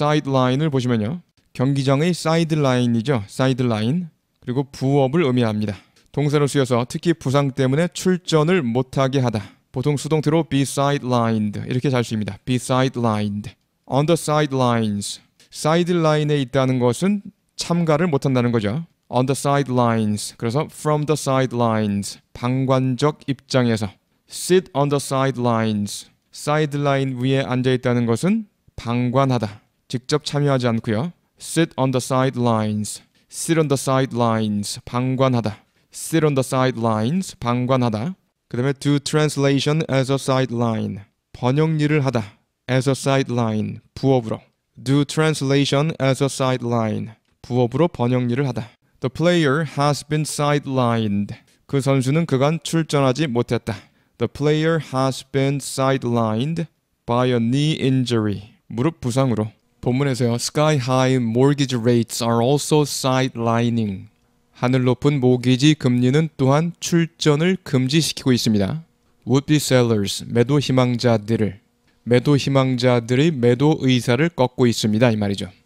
사이드라인을 보시면요. 경기장의 사이드라인이죠. 사이드라인. 그리고 부업을 의미합니다. 동사로 쓰여서 특히 부상 때문에 출전을 못하게 하다. 보통 수동태로 be sidelined 이렇게 잘 쓰입니다. be sidelined. on the sidelines. 사이드라인에 있다는 것은 참가를 못한다는 거죠. on the sidelines. 그래서 from the sidelines. 방관적 입장에서 sit on the sidelines. 사이드라인 위에 앉아 있다는 것은 방관하다. 직접 참여하지 않고요. sit on the sidelines, sit on the sidelines, 방관하다. sit on the sidelines, 방관하다. 그 다음에 do translation as a sideline, 번역 일을 하다. as a sideline, 부업으로. do translation as a sideline, 부업으로 번역 일을 하다. The player has been sidelined. 그 선수는 그간 출전하지 못했다. The player has been sidelined by a knee injury. 무릎 부상으로. 본문에서요. Sky high mortgage rates are also sidelining. 하늘 높은 모기지 금리는 또한 출전을 금지시키고 있습니다. Would-be sellers, 매도 희망자들을, 매도 희망자들의 매도 의사를 꺾고 있습니다. 이 말이죠.